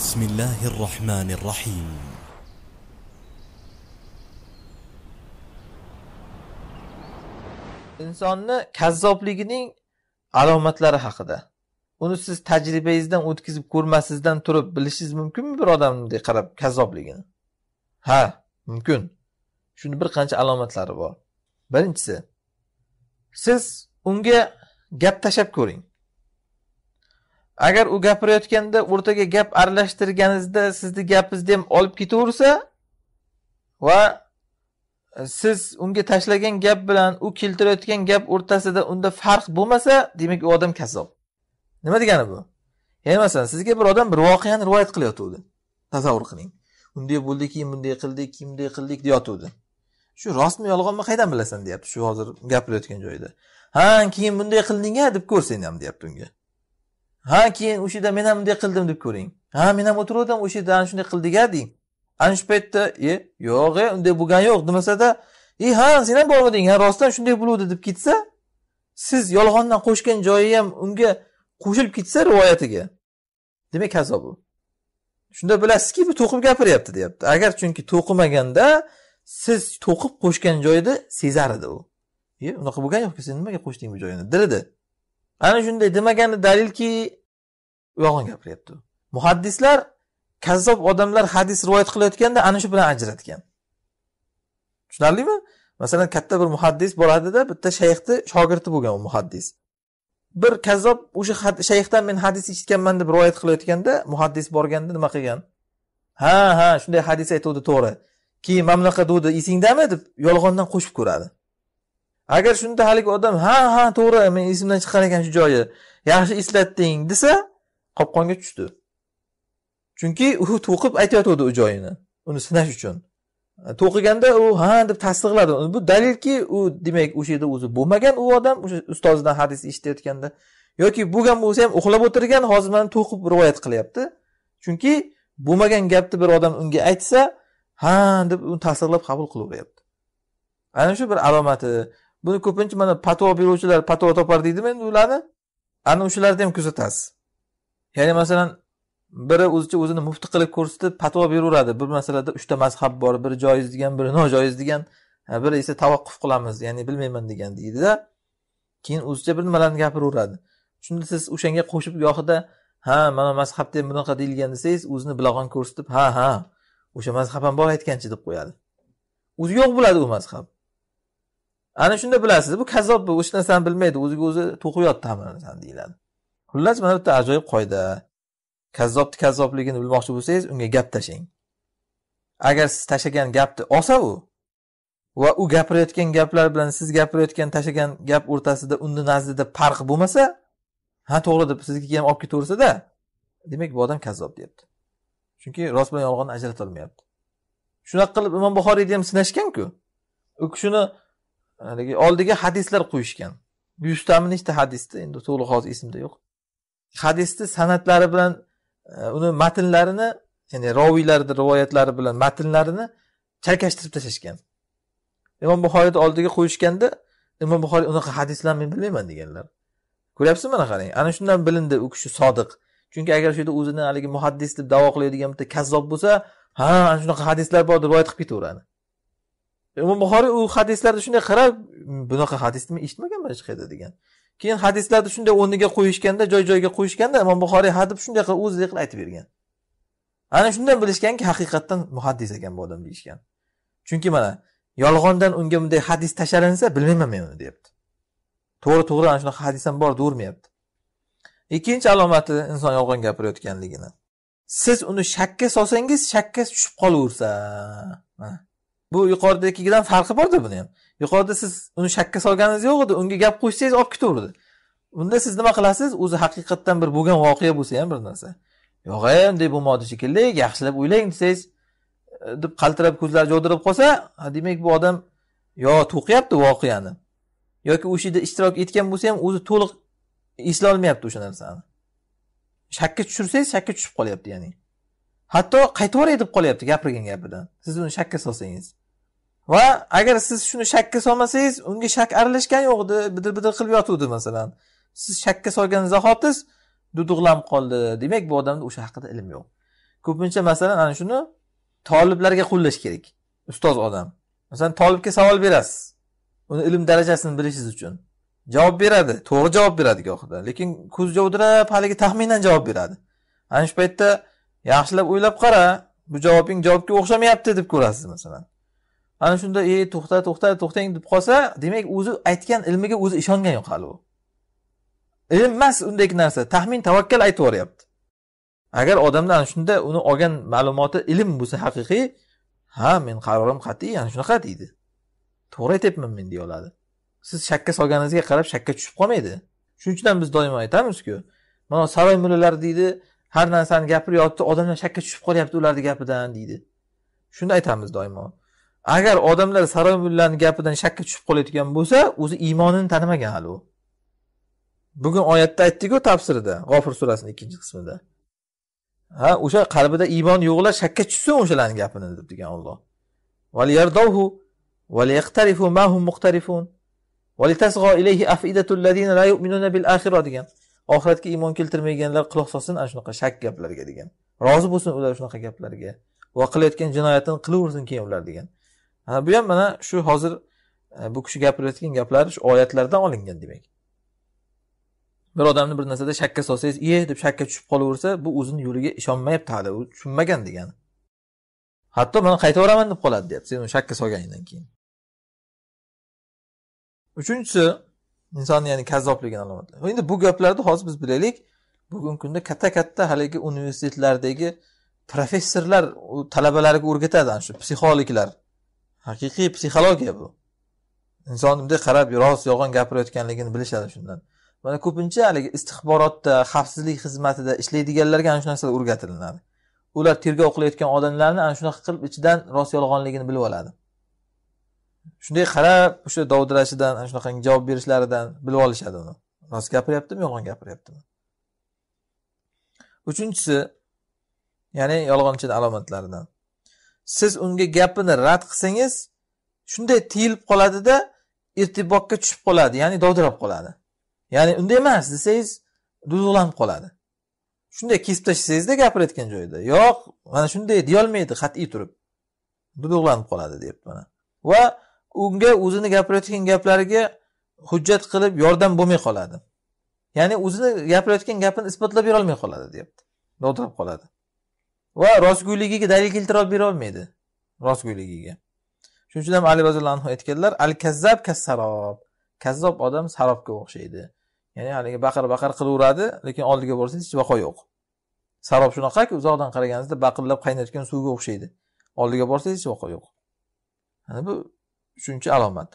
بسم الله الرحمن الرحيم insonni kazzobligining alomatlari haqida uni siz tajribangizdan o'tkazib ko'rmasizdan turib bilishingiz mumkinmi bir odamni qarab kazzobligini ha mumkin shuni bir qancha alomatlari bor birinchisi siz unga gap tashlab ko'ring agar u gapirayotganda o'rtaga gap aralashtirganingizda sizni gapingizni ham olib ketaversa va e, siz unga tashlagan gap bilan u keltirayotgan gap o'rtasida unda farq bo'lmasa demak u odam kasob nima degani bu ya'ni masalan sizga bir odam bir voqeani rivoyat qilayotgandi tasavvur qiling unday bo'ldi keyin bunday qildik keyin bunday qildik deyotgandi shu rostmi yolg'onmi qayerdan bilasan deyapti shu hozir gapirayotgan joyda ha keyin bunday qilding a deb ko'rsang ham deyapti unga ha keyin o'sha yerda men ham bunday qildim deb ko'ring ha men ham o'tiruvdim o'sha yerda ana shunday qildik a deng ana shu paytda e yo'q e unday bo'lgani yo'q demasada e ha sen ham bormiding ha rostdan shunday bo'luvdi deb ketsa siz yolg'ondan qo'shgan joyi ham unga qo'shilib ketsa rivoyatiga demak kazo bu shunda bilasizki bu to'qib gapiryapti deyapti agar chunki to'qimaganda siz to'qib qo'shgan joyida sezar edi u e unaqa bo'lgani yo'q sen nimaga qo'shding bu joyini dilida ana shunday demagani dalilki yolg'on gapiryapti muhaddislar kazzob odamlar hadis rivoyat qilayotganda ana shu bilan ajratgan tushunarlimi masalan katta bir muhaddis boradida bitta shayxni shogirdi bo'lgan u muhaddis bir kazzob o'sha shayxdan men hadis eshitganman deb rivoyat qilayotganda muhaddis borganda nima qilgan ha ha shunday hadis aytuvdi to'g'ri keyin mana bunaqa degdi esingdami deb yolg'ondan qo'shib ko'radi agar shunda haligi odam ha ha to'g'ri men esimdan chiqqan ekan shu joyi yaxshi eslatding desa qopqonga tushdi chunki u to'qib aytayotgandi u joyini uni sinash uchun to'qiganda u ha deb tasdiqladi bu dalilki u demak o'sha yerda o'zi bo'lmagan u odam o'sha ustozidan hadis eshitayotganda yoki bo'lgan bo'lsa ham uxlab o'tirgan hozir mana to'qib rivoyat qilyapti chunki bo'lmagan gapni bir odam unga aytsa ha deb uni tasdiqlab qabul qilaveryapti ana shu bir alomati buni ko'pincha mana patvo beruvchilar patvo topar deydimi endi ularni ana o'shalarni ham kuzatasiz ya'ni masalan biri o'zicha o'zini mufti qilib ko'rsatib patvo beraveradi bir masalada uchta mazhab bor biri joiz degan biri nojoiz degan biri esa tavaqquf qilamiz ya'ni bilmayman degan deydida keyin o'zicha bir nimalarni gapiraveradi shunda siz o'shanga qo'shib gohida ha mana mazhabda ham bunaqa deyilgan desangiz o'zini bilag'on ko'rsatib ha ha o'sha mazhab ham bor aytganchi deb qo'yadi o'zi yo'q bo'ladi u mazhab ana shunda bilasiz bu kazzob bu hech narsani bilmaydi o'ziga o'zi to'qiyapti hammasini deyiladi xullas mana bitta ajoyib qoida kazzobni kazzobligini bilmoqchi bo'lsangiz unga gap tashlang agar siz tashlagan gapni olsa u va u gapirayotgan gaplar bilan siz gapirayotgan tashlagan gap o'rtasida uni nazdida farq bo'lmasa ha to'g'ri deb siznikiga ham olib ketaversada demak bu odam kazzob deyapti chunki rost bilan yolg'onni ajratolmayapti shunaqa qilib imom buxoriyni ham sinashganku u kishini haligi oldiga hadislar qo'yishgan yuztami nechta hadisni endi to'liq hozir esimda yo'q hadisni san'atlari bilan e, uni matnlarini ya'ni roviylarni rivoyatlari bilan matnlarini chalkashtirib tashlashgan imom buxoriyni oldiga qo'yishganda imom buxoriy unaqa hadislarni men bilmayman deganlar ko'ryapsizmi mana qarang ana shundan bilindi u kishi sodiq chunki agar shu yerda o'zini haligi muhaddis deb davo qiladigan bitta kazzob bo'lsa ha ana shunaqa hadislar bor deb rivoyat qilib ketaveradi imom buxoriy u hadislarni shunday qarab bunaqa hadisni men eshitmaganman hech qayerda degan keyin hadislarni shunday o'rniga qo'yishganda joy joyiga qo'yishganda imom buxoriy hadeb shunday qilib o'zidek qilib aytib bergan ana shundan bilishganki haqiqatdan muhaddis ekan bu odam deyishgan chunki mana yolg'ondan unga bunday hadis tashalinsa bilmayman men uni deyapti to'g'ri to'g'ri ana shunaqa hadis ham bor deyavermayapti ikkinchi alomati inson yolg'on gapirayotganligini siz uni shakka solsangiz shakka tushib qolaversa bu yuqoridagidan farqi borda buni ham yuqorida siz uni shakka solganingiz yo'q edi unga gap qo'shsangiz olib ketaverdi bunda siz nima qilasiz o'zi haqiqatdan bir bo'lgan voqea bo'lsa ham bir narsa yo'q e unday bo'lmadi shekilli yaxshilab o'ylang desangiz e, deb qaltirab ko'zlari javdirab qolsa demak bu odam yo to'qiyapti voqeani yoki o'sha yerda ishtirok etgan bo'lsa ham o'zi to'liq eslolmayapti o'sha narsani shakka tushirsangiz shakka tushib qolyapti ya'ni hatto qaytib yuboray deb qolyapti gapirgan gapidan siz uni shakka solsangiz va agar siz shuni shakka solmasangiz unga shak aralashgani yo'q edi bidir bidir qilib yotuvdi masalan siz shakka solgan zahotiz duduqlanib qoldi demak bu odamda o'sha haqida ilm yo'q ko'pincha masalan ana shuni toliblarga qo'llash kerak ustoz odam masalan tolibga savol berasiz uni ilm darajasini bilishingiz uchun javob beradi to'g'ri javob beradi gohida lekin ko'z jovdirab haligi taxminan javob beradi ana shu paytda yaxshilab o'ylab qara bu javobing javobga o'xshamayapti deb ko'rasiz masalan ana shunda e to'xta to'xta to'xtang deb qolsa demak o'zi aytgan ilmiga o'zi ishongan yo'q hali u ilm emas undagi narsa taxmin tavakkal aytib yuboryapti agar odamda ana shunda uni olgan ma'lumoti ilm bo'lsa haqiqiy ha men qarorim qat'iy ana shunaqa deydi to'g'ri aytyapman men deya oladi siz shakka solganingizga qarab shakka tushib qolmaydi shuning uchun ham biz doimo aytamizku mana saroy mullalari deydi har narsani gapiryapti odamlar shakka tushib qolyapti ularni gapidan deydi shuni aytamiz doimo agar odamlar saroy mullani gapidan shakka tushib qolayotgan bo'lsa o'zi iymonini tanimagan hali u bugun oyatda aytdikku tafsirida g'ofir surasini ikkinchi qismida ha o'sha qalbida iymon yo'qlar shakka tushsin o'shalarni gapini deb degan olloh degan oxiratga iymon keltirmaganlar quloq solsin ana shunaqa shak gaplarga degan rozi bo'lsin ular shunaqa gaplarga va qilayotgan jinoyatini qilaversin keyin ular degan ana bu ham mana shu hozir e, bu kishi gapirayotgan gaplari shu oyatlardan olingan demak bir odamni bir narsada shakka solsangiz iye deb shakka tushib qolaversa bu o'zini yo'liga ishonmayapti hali u tushunmagan degani hatto mana qaytaveraman deb qoladi deyapti sen uni shakka solganingdan keyin uchinchisi insonni ya'ni kazzobligini alomatlari endi bu gaplarni hozir biz bilaylik bugungi kunda katta katta haligi universitetlardagi professorlar talabalariga o'rgatadi ana shu psixologlar haqiqiy psixologiya bu inson bunday qarab rost yolg'on gapirayotganligini bilishadi shundan mana ko'pincha haligi istixborotda xavfsizlik xizmatida ishlaydiganlarga ana shu narsalar o'rgatilinadi ular tergov qilayotgan odamlarni ana shunaqa qilib ichidan rost yolg'onligini bilib oladi shunday qarab o'sha dovdirashidan ana shunaqangi javob berishlaridan bilib olishadi uni rost gapiryaptimi yolg'on gapiryaptimi uchinchisi ya'ni yolg'onchini alomatlaridan siz unga gapini rad qilsangiz shunday tiyilib qoladida irtibotga tushib qoladi ya'ni dovdirab qoladi ya'ni unday emas desangiz dudug'lanib qoladi shunday kesib tashlasangizda gapirayotgan joyida yo'q mana shunday deyolmaydi qat'iy turib dudug'lanib qoladi deyapti mana va unga o'zini gapirayotgan gaplariga hujjat qilib yordam bo'lmay qoladi ya'ni o'zini gapirayotgan gapini isbotlab berolmay qoladi deyapti dovdirab qoladi va rostgo'yligiga dalil keltirib olmaydi rostgo'yligiga shuning uchun ham ali roziyallohu anhu aytganlar al kazzab kassarob kazzob odam sarobga o'xshaydi ya'ni haligi baqir baqir qilaveradi lekin oldiga borsangiz hech vaqo yo'q sarob shunaqaki uzoqdan qaraganingizda baqillab qaynayotgan suvga o'xshaydi oldiga borsangiz hech vaqo yo'q yani bu uchinchi alomat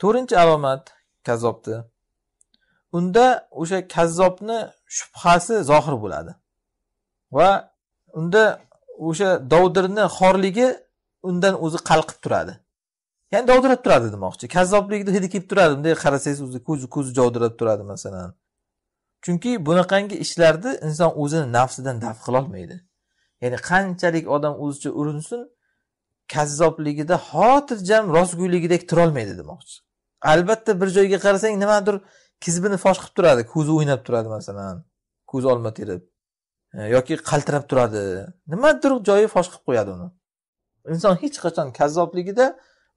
to'rtinchi alomat kazzobni unda o'sha kazzobni shubhasi zohir bo'ladi va unda o'sha dovdirni xorligi undan o'zi qalqib turadi ya'ni dovdirab turadi demoqchi kazzoblikni hidi kelib turadi bunday qarasangiz o'zi ko'zi ko'zi jovdirab turadi masalan chunki bunaqangi ishlarni inson o'zini nafsidan daf qilolmaydi ya'ni qanchalik odam o'zicha urinsin kazzobligida xotirjam rostgo'yligidek turolmaydi demoqchi albatta bir joyga qarasang nimadir kizbini fosh qilib turadi ko'zi o'ynab turadi masalan ko'zi olma terib E, yoki qaltirab turadi nimadir joyi fosh qilib qo'yadi uni inson hech qachon kazzobligida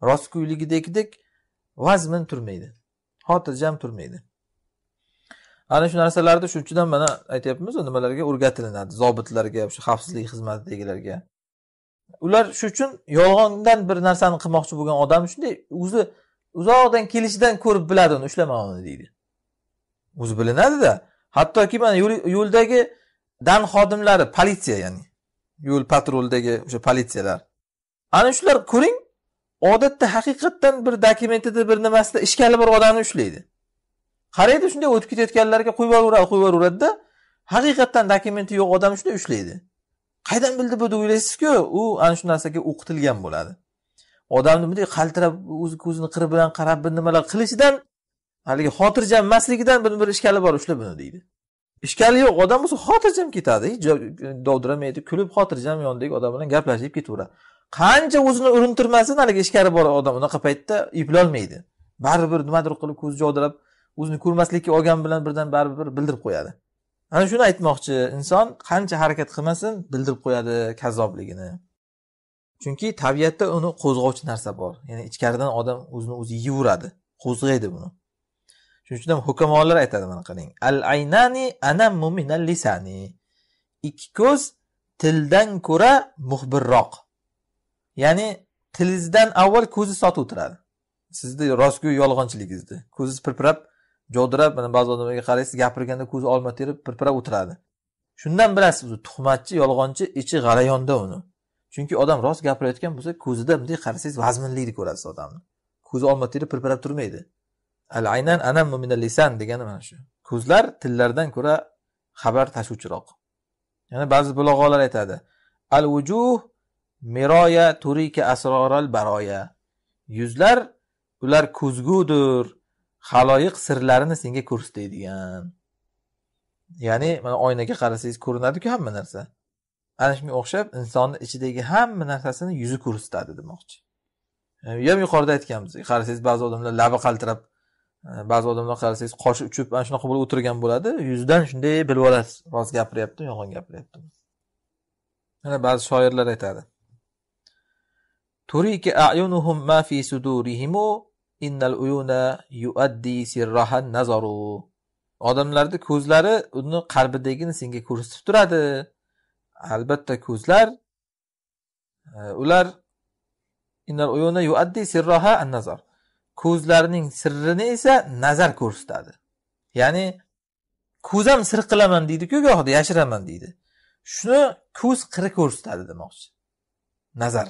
rostgo'yligidagidek vazmin turmaydi xotirjam turmaydi ana shu narsalarni ham mana aytyapmiz nimalarga o'rgatilinadi zobitlarga o'sha xavfsizlik xizmatidagilarga ular shu uchun yolg'ondan bir narsani qilmoqchi bo'lgan odam shunday o'zi uzoqdan kelishidan ko'rib biladi uni ushlama uni deydi o'zi bilinadida hattoki mana yo'ldagi yul, dan xodimlari politsiya ya'ni yo'l patruldagi o'sha politsiyalar ana shular ko'ring odatda haqiqatdan bir dokumentida bir nimasida ishkali bor odamni ushlaydi qaraydi shunday o'tib ketayotganlarga qo'yib yuboradi qo'yib yuboraveradida haqiqatdan dokumenti yo'q odam shunday ushlaydi qaydan bildi bu deb o'ylaysizku u ana shu narsaga o'qitilgan bo'ladi odamni bunday qaltirab o'zi ko'zini qiri bilan qarab bir nimalar qilishidan haligi xotirjam emasligidan bir ishkali bor ushla buni deydi ishkali yo'q odam bo'lsa xotirjam ketadi hech dovdiramaydi kulib xotirjam yonidagi odam bilan gaplashib ketaveradi qancha o'zini urintirmasin haligi ichkari bor odam unaqa paytda eplolmaydi baribir nimadir qilib ko'zi jovdirab o'zini ko'rmaslikka olgan bilan birdan baribir bildirib qo'yadi ana shuni aytmoqchi inson qancha harakat qilmasin bildirib qo'yadi kazzobligini chunki tabiatda uni qo'zg'ovchi narsa bor ya'ni ichkaridan odam o'zini o'zi yeyveradi qo'zg'aydi buni shuning uchun ham hukamolar aytadi mana qarang al aynani ana minal lisani ikki ko'z tildan ko'ra muxbirroq ya'ni tilingizdan avval ko'zi sotib o'tiradi sizni rostgo'y yolg'onchiligingizni ko'zingiz pirpirab jovdirab mana ba'zi odamlarga qaraysiz gapirganda ko'zi olma terib pirpirab o'tiradi shundan bilasiz u tuhmatchi yolg'onchi ichi g'alayonda uni chunki odam rost gapirayotgan bo'lsa ko'zida bunday qarasangiz vazminlikni ko'rasiz odamni ko'zi olma terib pirpirab turmaydi al aynan anammu minal lisan degani mana shu ko'zlar tillardan ko'ra xabar tashuvchiroq yana ba'zi bulog'olar aytadi al vujuh miroya turika asroral baroya yuzlar ular ko'zgudir haloyiq sirlarini senga ko'rsatadigan ya'ni mana oynaga qarasangiz ko'rinadiku hamma narsa ana shunga o'xshab insonni ichidagi hamma narsasini yuzi ko'rsatadi demoqchi ham yuqorida aytganmiz qarasangiz ba'zi odamlar labi qaltirab ba'zi э, odamlar qarasangiz qoshi uchib ana shunaqa bo'lib o'tirgan bo'ladi yuzidan shunday bilib olasiz rost gapiryaptimi yolg'on gapiryaptimi mana ba'zi shoirlar aytadi turiki a'yunuhum ma fi sudurihimu innal uyuna yuaddi sirrahan nazaru odamlarni ko'zlari uni qalbidagini senga ko'rsatib turadi albatta ko'zlar e, ular innal uyuna yuaddi sirraha an nazar ko'zlarning sirrini esa nazar ko'rsatadi ya'ni ko'z ham sir qilaman deydiku gohida yashiraman deydi shuni ko'z qiri ko'rsatadi demoqchi nazar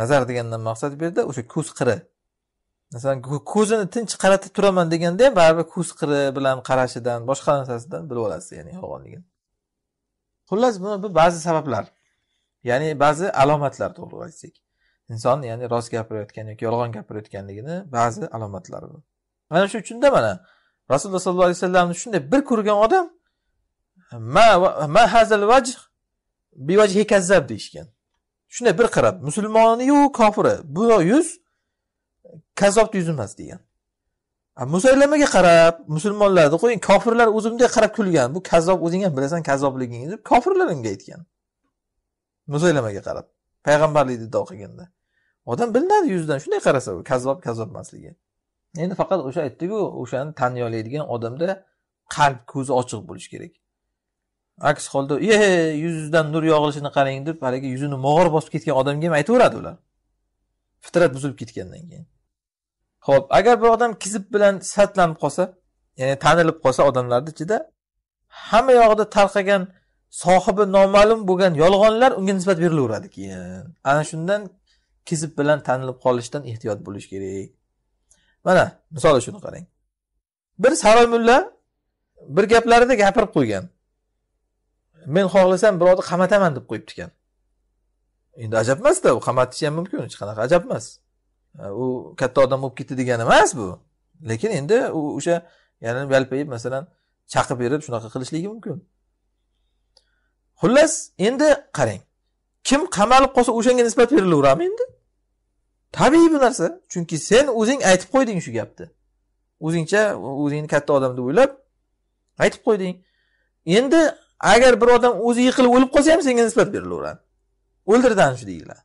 nazar degandan maqsad bu yerda o'sha ko'z qiri masalan ko'zini tinch qaratib turaman deganda ham baribir ko'z qiri bilan qarashidan boshqa narsasidan bilib olasiz ya'ni yolg'onligini xullas buni bu ba'zi sabablar ya'ni ba'zi alomatlar to'g'ri aytsak inson ya'ni rost gapirayotgan yoki yolg'on gapirayotganligini ba'zi alomatlari bu mana shu uchunda mana rasululloh sollallohu alayhi vasallamni shunday bir ko'rgan odam ma ma hazal vajh bivajhi kazzab deyishgan shunday bir qarab musulmoniyu kofiri bu yuz kazzobni yuzi emas degan musaylamaga qarab musulmonlarni qo'ying kofirlar o'zi bunday qarab kulgan bu kazzob o'zing ham bilasan kazzobligingni deb kofirlar unga aytgan musaylamaga qarab payg'ambarlik dida qilganda odam bilinadi yuzidan shunday qarasa u kazzob kazzob emasligi endi faqat o'sha aytdiku o'shani taniy oladigan odamda qalb ko'zi ochiq bo'lishi kerak aks holda e yuzidan nur yog'ilishini qarang deb haligi yuzini mog'or bosib ketgan odamga ham aytaveradi ular fitrat buzilib ketgandan keyin ho'p agar bir odam kizib bilan sifatlanib qolsa ya'ni tanilib qolsa odamlarni ichida hamma yog'ida tarqagan sohibi noma'lum bo'lgan yolg'onlar unga nisbat berilaveradi keyin ana shundan kizib bilan tanilib qolishdan ehtiyot bo'lish kerak mana misol shuni qarang bir saroy mulla bir gaplarida gapirib qo'ygan men xohlasam birovni qamataman deb qo'yibdi ekan endi ajab emasda u qamatishi ham mumkin hech qanaqa ajab emas u katta odam bo'lib ketdi degani emas bu lekin endi u o'sha yana yalpayib masalan chaqib berib shunaqa qilishligi mumkin xullas endi qarang kim qamalib qolsa o'shanga nisbat berilaveradimi endi tabiiy bu narsa chunki sen o'zing aytib qo'yding shu gapni o'zingcha o'zingni katta odam deb o'ylab aytib qo'yding endi agar bir odam o'zi yiqilib o'lib qolsa ham senga nisbat berilaveradi o'ldirdi ana shu deyiladi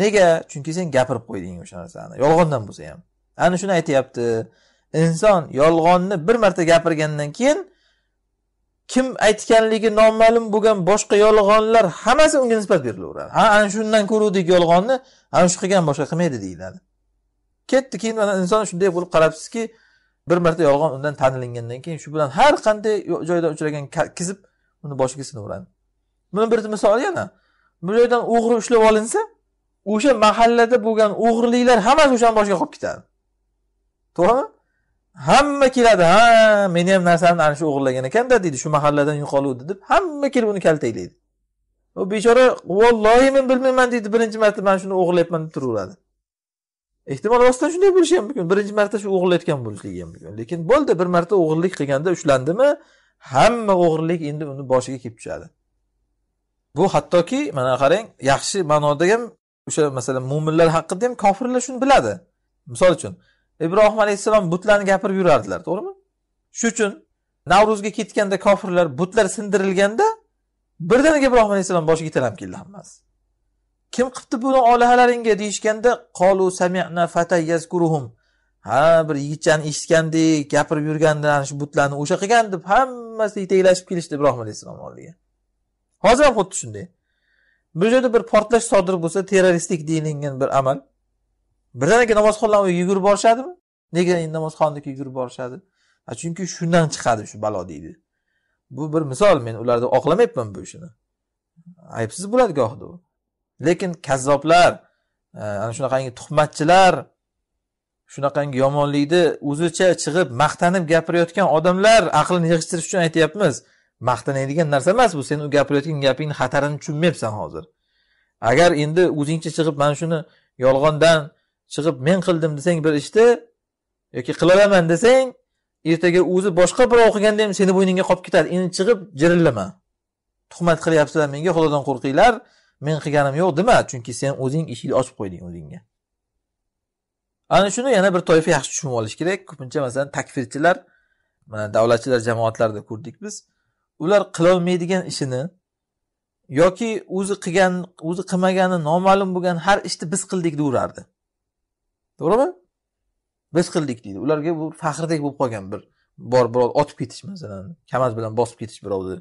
nega chunki sen gapirib qo'yding o'sha narsani yolg'ondan bo'lsa ham ana shuni aytyapti inson yolg'onni bir marta gapirgandan keyin kim aytganligi noma'lum bo'lgan boshqa yolg'onlar hammasi unga nisbat berilaveradi ha ana shundan ko'ruvdik yolg'onni ana shu qilgan boshqa qilmaydi deyiladi ketdi keyin mana inson shunday bo'lib qarabsizki bir marta yolg'on undan tanilingandan keyin shu bilan har qanday joyda uchragan kizib uni boshiga sinaveradi buni bir misoli yana bu joydan o'g'ri ushlab olinsa o'sha mahallada bo'lgan o'g'irliklar hammasi o'shani boshiga qolib ketadi to'g'rimi hamma keladi ha meni ham narsamni ana shu o'g'irlagan ekanda deydi shu mahalladan yo'qoluvdi deb hamma kelib uni kaltaklaydi u bechora vallohi men bilmayman deydi birinchi marta man shuni o'g'irlayapman deb turaveradi ehtimol rostdan shunday bo'lishi ham mumkin birinchi marta shu o'g'irlayotgan bo'lishligi ham mumkin lekin bo'ldi bir marta o'g'irlik qilganda ushlandimi hamma o'g'irlik endi uni boshiga kelib tushadi bu hattoki mana qarang yaxshi ma'noda ham o'sha masalan mo'minlar haqida ham kofirlar shuni biladi misol uchun ibrohim alayhissalom butlarni gapirib yurardilar to'g'rimi shuning uchun navruzga ketganda kofirlar butlar sindirilganda birdaniga ibrohim alayhissalom boshiga italam keldi hammasi kim qilibdi buni olahalaringga deyishganda qolu samina fata yazkuruhum ha bir yigitchani eshitgandik gapirib yurgandi ana shu butlarni o'sha qilgan deb hammasi yetaklashib kelishdi ibrohim alayhissalomni oldiga hozir ham xuddi shunday bu yerda bir portlash sodir bo'lsa terroristik deyilgan bir amal birdaniga namozxonlar yugurib borishadimi nega endi namozxonniki yugurib borishadi chunki shundan chiqadi shu balo deydi bu bir misol men ularni oqlamayapman bu ishini aybsiz bo'ladi gohida u lekin kazzoblar e, ana shunaqangi tuhmatchilar shunaqangi yomonlikni o'zicha chiqib maqtanib gapirayotgan odamlar aqlini yig'ishtirish uchun aytyapmiz maqtanadigan narsa emas bu sen u gapirayotgan gapingni xatarini tushunmayapsan hozir agar endi o'zingcha chiqib mana shuni yolg'ondan chiqib men qildim desang bir ishni yoki olaman desang ertaga o'zi boshqa birov qilganda ham seni bo'yningga qolib ketadi endi chiqib jirillama tuhmat qilyapsizlar menga xudodan qo'rqinglar men qilganim yo'q dema chunki sen o'zing eshikni ochib qo'yding o'zingga ana shuni yana bir toifa yaxshi tushunib olish kerak ko'pincha masalan takfirchilar mana davlatchilar jamoatlarida ko'rdik biz ular qilolmaydigan ishini yoki o'zi qilgan o'zi qilmagani noma'lum bo'lgan har ishni biz qildik deyaverardi to'g'rimi biz qildik deydi ularga bu faxrdek bo'lib qolgan bir bor birov otib ketish masalan kamaz bilan bosib ketish birovni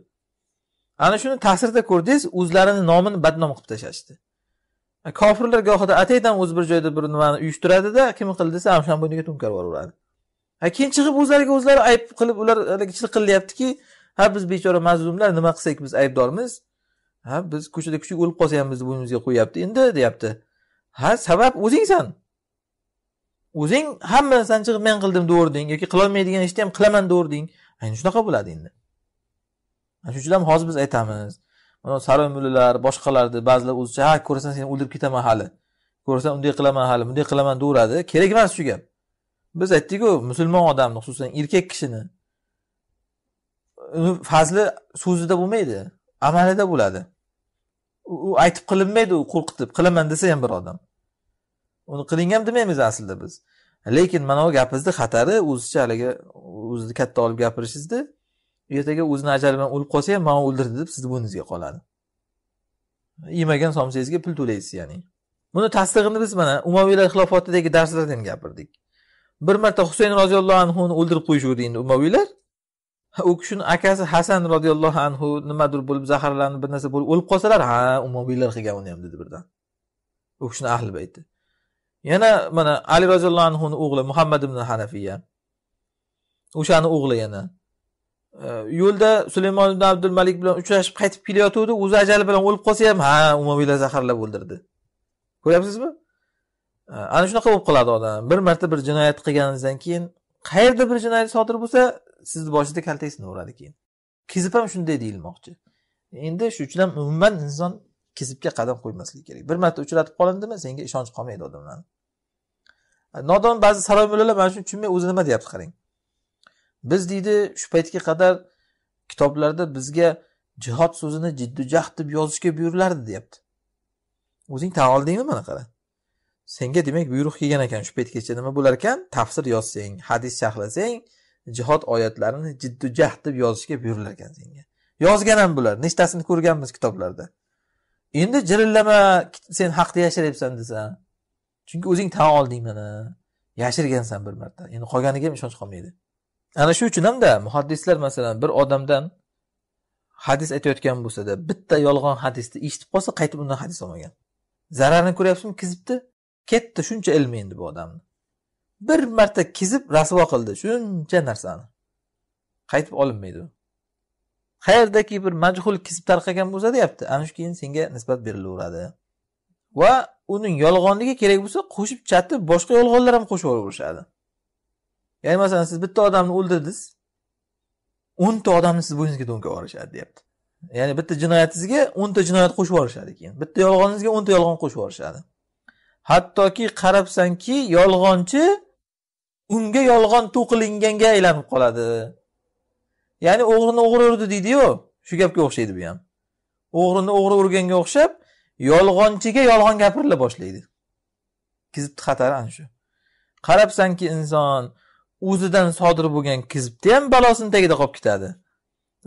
ana shuni ta'sirda ko'rdingiz o'zlarini nomini badnom qilib tashlashdi kofirlar gohida ataydan o'zi bir joyda bir nimani uyushtiradida kim qildi desa ana bo'yniga to'nkarib yuboraveradi keyin chiqib o'zlariga o'zlari ayb qilib ular haligi qilyaptiki ha biz bechora mazlumlar nima qilsak biz aybdormiz ha biz ko'chada kuchuk o'lib qolsa ham bizni bo'ynimizga qo'yyapti endi deyapti ha sabab o'zingsan o'zing hamma narsani chiqib men qildim deverding yoki qilolmaydigan ishni ham qilaman deverding ayni shunaqa bo'ladi endi shuning uchun ham hozir biz aytamiz saroy mullalar boshqalarni ba'zilar o'zicha ha ko'rasan seni o'ldirib ketaman hali ko'rasan unday qilaman hali bunday qilaman deyveradi kerak emas shu gap biz aytdikku musulmon odamni xususan erkak kishini uni fazli so'zida bo'lmaydi amalida bo'ladi u aytib qilinmaydi u qo'rqitib qilaman desa ham bir odam uni qiling ham demaymiz aslida biz lekin mana bu gapingizni xatari o'zicha haligi o'zini katta olib gapirishingizni ertaga o'zini ajali bilan o'lib qolsa ham mani o'ldirdi deb sizni bo'yningizga qoladi yemagan somsangizga pul to'laysiz ya'ni buni tasdig'ini biz mana umaviylar xilofotidagi darslarda ham gapirdik bir marta husayn roziyallohu anhuni o'ldirib qo'yishgandi endi umaviylar u kishini akasi hasan roziyallohu anhu nimadir bo'lib zaharlanib bir narsa bo'lib o'lib qolsalar ha umaviylar qilgan uni ham dedi birdan u kishini ahli bayti yana mana ali roziyallohu anhuni o'g'li muhammad ibn hanafiya o'shani o'g'li yana e, yo'lda sulaymon ibn abdul malik bilan uchrashib qaytib kelayotgandi o'zi ajali bilan o'lib qolsa ham ha umaviylar zaharlab o'ldirdi ko'ryapsizmi e, ana shunaqa bo'lib qoladi odam bir marta bir jinoyat qilganingizdan keyin qayerda bir jinoyat sodir bo'lsa sizni boshida kaltak sinaveradi keyin kizib ham shunday deyilmoqchi endi shuning uchun ham umuman inson kizibga qadam qo'ymaslik kerak bir marta uchratib qolindimi senga ishonch qolmaydi odamlarni nodon ba'zi saroy mullalar mana shuni tushunmay o'zi nima deyapti qarang biz deydi shu paytga qadar kitoblarda bizga jihod so'zini jiddu jahd deb yozishga buyurilardi deyapti o'zing tan oldingmi mana qara senga demak buyruq kelgan ekan shu paytgacha nima bo'lar ekan tafsir yozsang hadis sharhlasang jihod oyatlarini jiddu jahd deb yozishga buyurilar ekan senga yozgan ham bular nechtasini ko'rganmiz kitoblarda endi jirillama sen haqni yashiryapsan desa chunki o'zing tan olding mani yashirgansan bir marta endi qolganiga ham ishonch qolmaydi ana shu uchun hamda muhaddislar masalan bir odamdan hadis aytayotgan bo'lsada bitta yolg'on hadisni eshitib qolsa qaytib undan hadis olmagan zararini ko'ryapsizmi kezibdi ketdi shuncha ilm endi bu odamni bir marta kezib rasvo qildi shuncha narsani qaytib olinmaydi u qayerdaki bir majhul kizib tarqagan bo'lsa deyapti ana shu keyin senga nisbat berilaveradi va uning yolg'onligi kerak bo'lsa qo'shib chatib boshqa yolg'onlar ham qo'shib yuborishadi ya'ni masalan siz bitta odamni o'ldirdingiz o'nta odamni siz bo'yningizga do'nkab yuborishadi deyapti ya'ni bitta jinoyatingizga o'nta jinoyat qo'shib yuborishadi keyin bitta yolg'oningizga o'nta yolg'on qo'shib yuborishadi hattoki qarabsanki yolg'onchi unga yolg'on to'qilinganga aylanib qoladi ya'ni o'g'rini o'g'ri urdi deydiyu shu gapga o'xshaydi bu ham o'g'rini o'g'ri urganga o'xshab yolg'onchiga yolg'on gapirila boshlaydi kizibni xatari ana shu qarabsanki inson o'zidan sodir bo'lgan kizibni ham balosini tagida qolib ketadi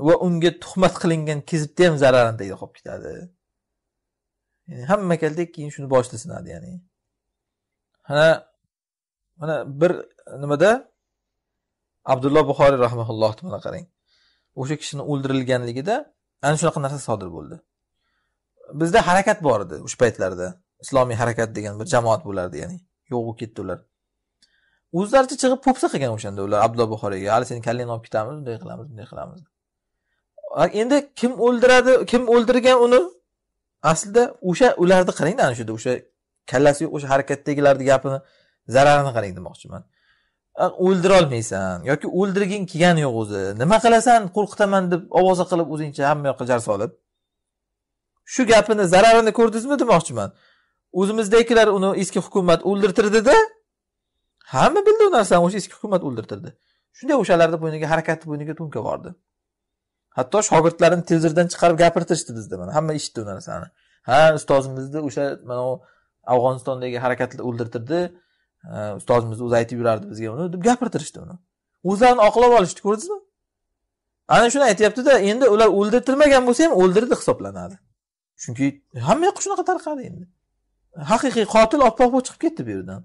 va unga tuhmat qilingan kizibni ham zararini tagida qolib ketadi ya'ni hamma kaltak keyin shuni boshida sinadi ya'ni mana mana bir nimada abdulloh buxoriy rahmaullohni mana qarang o'sha kishini o'ldirilganligida ana shunaqa narsa sodir bo'ldi bizda harakat bor edi o'sha paytlarda islomiy harakat degan bir jamoat bo'lardi ya'ni yo'q bo'lib ketdi ular o'zlaricha chiqib po'pisa qilgan o'shanda ular abdulloh buxoriyga hali seni kallangni olib ketamiz bunday qilamiz bunday qilamiz endi kim o'ldiradi kim o'ldirgan uni aslida o'sha ularni qarang ana shuda o'sha kallasi yo'q o'sha harakatdagilarni gapini zararini qarang demoqchiman o'ldirolmaysan yoki o'ldirging kelgani yo'q o'zi nima qilasan qo'rqitaman deb ovoza qilib o'zingcha hamma yoqqa jar solib shu gapini zararini ko'rdingizmi demoqchiman o'zimizdagilar uni eski hukumat o'ldirtirdida hamma bildi u narsani o'sha eski hukumat o'ldirtirdi shunday o'shalarni bo'yniga harakatni bo'yniga to'nkab bordi hatto shogirdlarini televizordan chiqarib gapirtirishdi bizda mana hamma eshitdi u narsani ha ustozimizni o'sha mana u afg'onistondagi harakatlar o'ldirtirdi ustozimiz o'zi aytib yurardi bizga uni deb gapirtirishdi uni o'zlarini oqlab olishdi ko'rdingizmi ana shuni aytyaptida endi ular o'ldirtirmagan bo'lsa ham o'ldirdi hisoblanadi chunki hamma yoqqa shunaqa tarqadi endi haqiqiy qotil oppoq bo'lib chiqib ketdi bu yerdan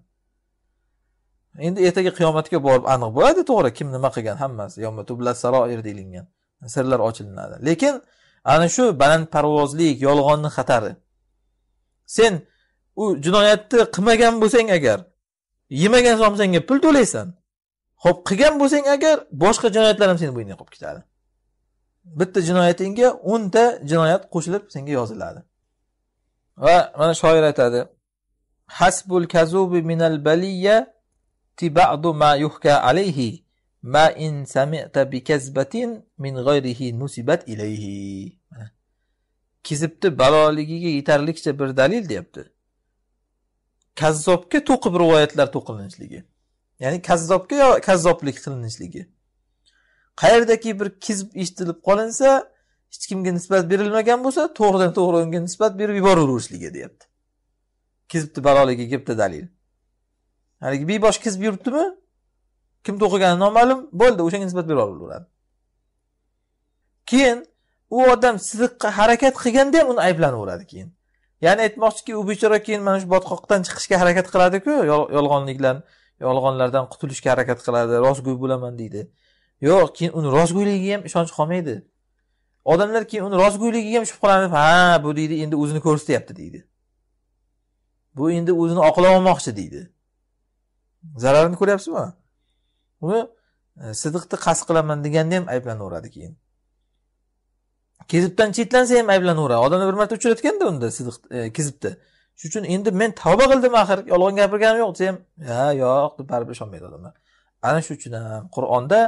endi ertaga qiyomatga borib aniq bo'ladi to'g'ri kim nima qilgan hammasi saroir deyilgan sirlar ochilinadi lekin ana shu balandparvozlik yolg'onni xatari sen u jinoyatni qilmagan bo'lsang agar yemagan somsangga senga pul to'laysan ho'p qilgan bo'lsang agar boshqa jinoyatlar ham seni bo'yningga qolib ketadi bitta jinoyatingga o'nta jinoyat qo'shilib senga yoziladi va mana shoir aytadi hasbul kazubi minal baliya tibadu ma yuhka alayhi ma in sami'ta bi kazbatin min ghayrihi nusibat ilayhi kizibni baloligiga yetarlikcha bir dalil deyapti kazzobga to'qib rivoyatlar to'qilinishligi ya'ni kazzobga kazzoblik qilinishligi qayerdaki bir kizb eshitilib qolinsa hech kimga nisbat berilmagan bo'lsa to'g'ridan to'g'ri unga nisbat berib yuboraverishligi deyapti kizbni baloligiga bitta dalil haligi bebosh kizb yuribdimi kim to'qigani noma'lum bo'ldi o'shanga nisbat berolaveradi keyin u odam siziqqa harakat qilganda ham uni ayblanaveradi keyin ya'ni aytmoqchiki u bechora keyin mana shu botqoqdan chiqishga harakat qiladiku yolg'onliklar yolg'onlardan qutulishga harakat qiladi rostgo'y bo'laman deydi yo'q keyin uni rostgo'yligiga ham ishonch qolmaydi odamlar keyin uni rostgo'yligiga ham shubhalanib ha bu deydi endi o'zini ko'rsatyapti deydi bu endi o'zini oqlab olmoqchi deydi zararini ko'ryapsizmi uni e, sidiqni qasd qilaman deganda ham ayblanaveradi keyin kezibdan chetlansa ham ayblanaveradi odamlar bir marta uchratganda unda sidiq e, kezibni shuning uchun endi men tavba qildim axir yolg'on gapirganim yo'q desa ham ha yo'q deb baribir ishonmaydi odamlar ana shu uchun ham qur'onda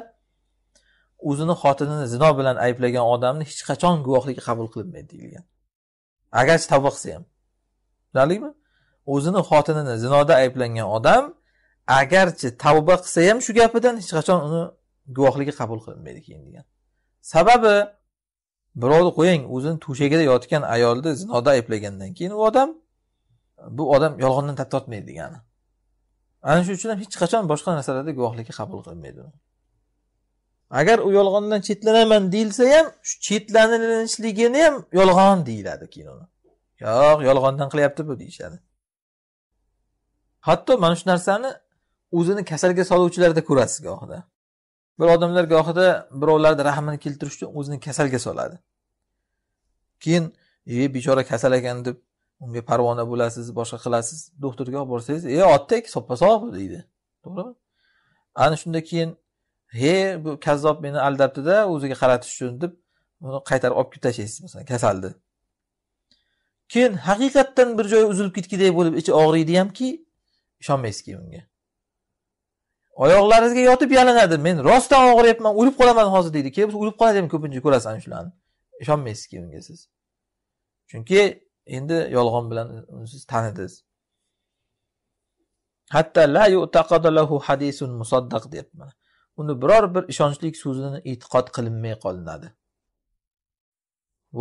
o'zini xotinini zino bilan ayblagan odamni hech qachon guvohlikka qabul qilinmaydi deyilgan agarchi tavba qilsa ham tushunarlimi o'zini xotinini zinoda ayblangan odam agarchi tavba qilsa ham shu gapidan hech qachon uni guvohligi qabul qilinmaydi keyin degan sababi birovni qo'ying o'zini to'shagida yotgan ayolni zinoda ayblagandan keyin u odam bu odam yolg'ondan tap tortmaydi degani ana shu uchun ham hech qachon boshqa narsalarda guvohlikka qabul qilinmaydi agar u yolg'ondan chetlanaman deyilsa ham shu chetlanishligini ham yolg'on deyiladi keyin uni yo'q yolg'ondan qilyapti bu deyishadi hatto mana shu narsani o'zini kasalga soluvchilarda ko'rasiz gohida bir odamlar gohida birovlarni rahmini keltirish uchun o'zini kasalga soladi keyin e bechora kasal ekan deb unga parvona bo'lasiz boshqa qilasiz doktorga olib borsangiz e otdek soppa sog' deydi to'g'rimi ana shunda keyin he bu kazzob meni aldabdida o'ziga qaratish uchun deb uni qaytarib olib kelib tashlaysiz masalan kasalni keyin haqiqatdan bir joyi uzilib ketgidek bo'lib ichi og'riydi hamki ishonmaysiz keyin unga oyoqlaringizga yotib yalinadi men rostdan og'riyapman o'lib qolaman hozir deydi keyin o'lib qoladi ham ko'pincha ko'rasiz ana shularni ishonmaysiz keyin unga siz chunki endi yolg'on bilan uni siz tanidingiz hatto la yutaqadalahu hadisun musaddaq deyapti mana uni biror bir ishonchli so'zini e'tiqod qilinmay qolinadi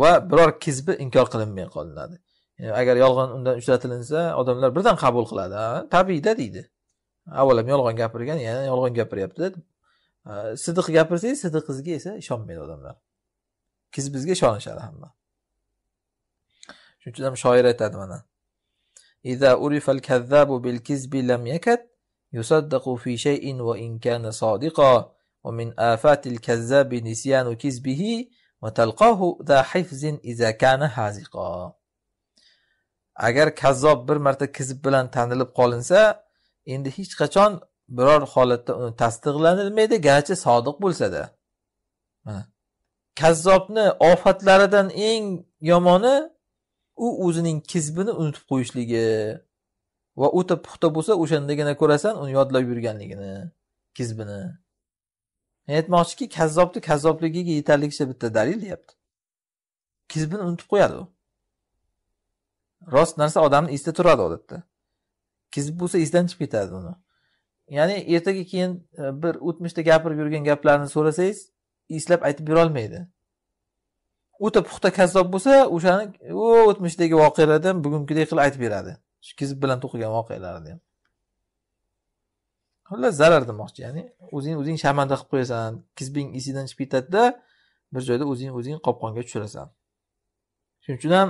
va biror kizbi inkor qilinmay qolinadi yani agar yolg'on undan uchratilinsa odamlar birdan qabul qiladi tabiiyda deydi avvalam yolg'on gapirgan yana yolg'on gapiryapti sidiq gapirsangiz sidiqingizga esa ishonmaydi odamlar kizbizga ishonishadi hamma shuning uchun ham shoir aytadi mana إذا عرف الكذاب بالكذب يصدق في شيء وإن كان صادقا ومن آفات الكذاب نسيان كذبه وتلقاه ذا حفظ إذا كان حازقا agar kazzob bir marta kizb bilan tanilib qolinsa endi hech qachon biror holatda uni tasdiqlanilmaydi garchi sodiq bo'lsada kazzobni ofatlaridan eng yomoni u o'zining kizbini unutib qo'yishligi va o'ta puxta bo'lsa o'shandagina ko'rasan uni yodlab yurganligini kizbini men aytmoqchiki kazzobni kazzobligiga yetarlicha bitta dalil deyapti kizbini unutib qo'yadi u rost narsa odamni esda turadi odatda kizb bo'lsa esdan chiqib ketadi uni ya'ni ertaga keyin e, bir o'tmishda gapirib yurgan gaplarini so'rasangiz eslab aytib berolmaydi o'ta puxta kazzob bo'lsa o'shani o'tmishdagi voqealardan bugungidek qilib aytib beradi shu kizib bilan to'qigan voqealarni ham xullas zarar demoqchi ya'ni o'zing o'zing sharmanda qilib qo'yasan kizbing esingdan chiqib ketadida bir joyda o'zing o'zing qopqonga tushirasan shuning uchun ham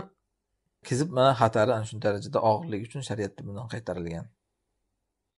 kizib mana xatari ana shu darajada og'irligi uchun shariatda bundan qaytarilgan